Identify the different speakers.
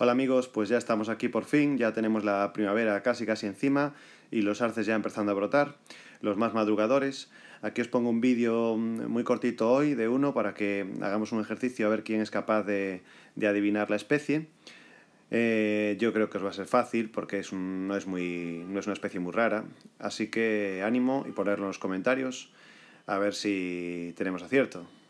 Speaker 1: Hola amigos, pues ya estamos aquí por fin, ya tenemos la primavera casi casi encima y los arces ya empezando a brotar, los más madrugadores. Aquí os pongo un vídeo mm, muy cortito hoy de uno para que hagamos un ejercicio a ver quién es capaz de, adivinar la especie. Eh, yo creo que os va a ser fácil porque es no, es no es una especie muy rara, así que ánimo y ponerlo en los comentarios a ver si tenemos acierto.